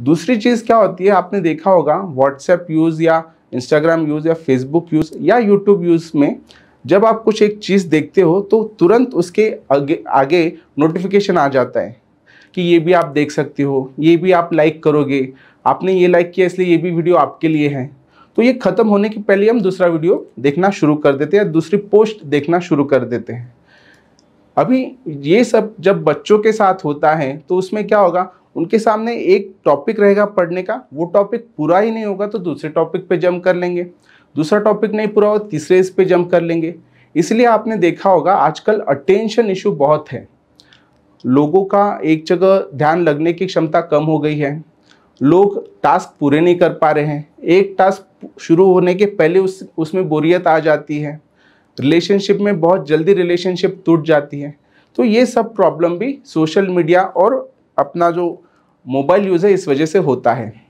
दूसरी चीज़ क्या होती है आपने देखा होगा व्हाट्सएप यूज़ या इंस्टाग्राम यूज़ या फेसबुक यूज़ या यूट्यूब यूज़ में जब आप कुछ एक चीज़ देखते हो तो तुरंत उसके आगे आगे नोटिफिकेशन आ जाता है कि ये भी आप देख सकते हो ये भी आप लाइक करोगे आपने ये लाइक किया इसलिए ये भी वीडियो आपके लिए है तो ये ख़त्म होने के पहले हम दूसरा वीडियो देखना शुरू कर देते हैं दूसरी पोस्ट देखना शुरू कर देते हैं अभी ये सब जब बच्चों के साथ होता है तो उसमें क्या होगा उनके सामने एक टॉपिक रहेगा पढ़ने का वो टॉपिक पूरा ही नहीं होगा तो दूसरे टॉपिक पे जंप कर लेंगे दूसरा टॉपिक नहीं पूरा हो तीसरे इस पे जंप कर लेंगे इसलिए आपने देखा होगा आजकल अटेंशन इशू बहुत है लोगों का एक जगह ध्यान लगने की क्षमता कम हो गई है लोग टास्क पूरे नहीं कर पा रहे हैं एक टास्क शुरू होने के पहले उस उसमें बोरियत आ जाती है रिलेशनशिप में बहुत जल्दी रिलेशनशिप टूट जाती है तो ये सब प्रॉब्लम भी सोशल मीडिया और अपना जो मोबाइल यूज़ है इस वजह से होता है